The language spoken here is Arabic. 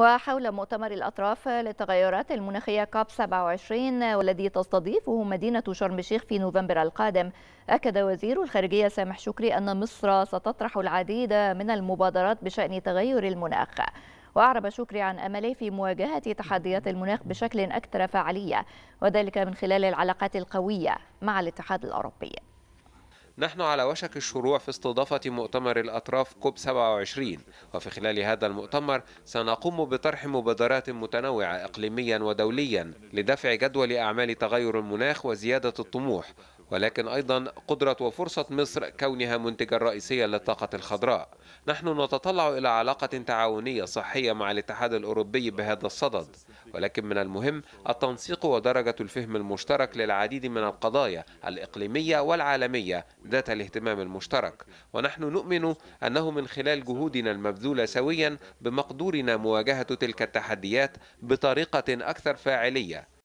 وحول مؤتمر الأطراف للتغيرات المناخية كاب 27 والذي تستضيفه مدينة شرم الشيخ في نوفمبر القادم أكد وزير الخارجية سامح شكري أن مصر ستطرح العديد من المبادرات بشأن تغير المناخ وأعرب شكري عن أمله في مواجهة تحديات المناخ بشكل أكثر فعالية وذلك من خلال العلاقات القوية مع الاتحاد الأوروبي نحن على وشك الشروع في استضافة مؤتمر الأطراف كوب 27 وفي خلال هذا المؤتمر سنقوم بطرح مبادرات متنوعة إقليميا ودوليا لدفع جدول أعمال تغير المناخ وزيادة الطموح ولكن أيضا قدرة وفرصة مصر كونها منتجا رئيسيا للطاقة الخضراء نحن نتطلع إلى علاقة تعاونية صحية مع الاتحاد الأوروبي بهذا الصدد ولكن من المهم التنسيق ودرجة الفهم المشترك للعديد من القضايا الإقليمية والعالمية ذات الاهتمام المشترك ونحن نؤمن أنه من خلال جهودنا المبذولة سويا بمقدورنا مواجهة تلك التحديات بطريقة أكثر فاعلية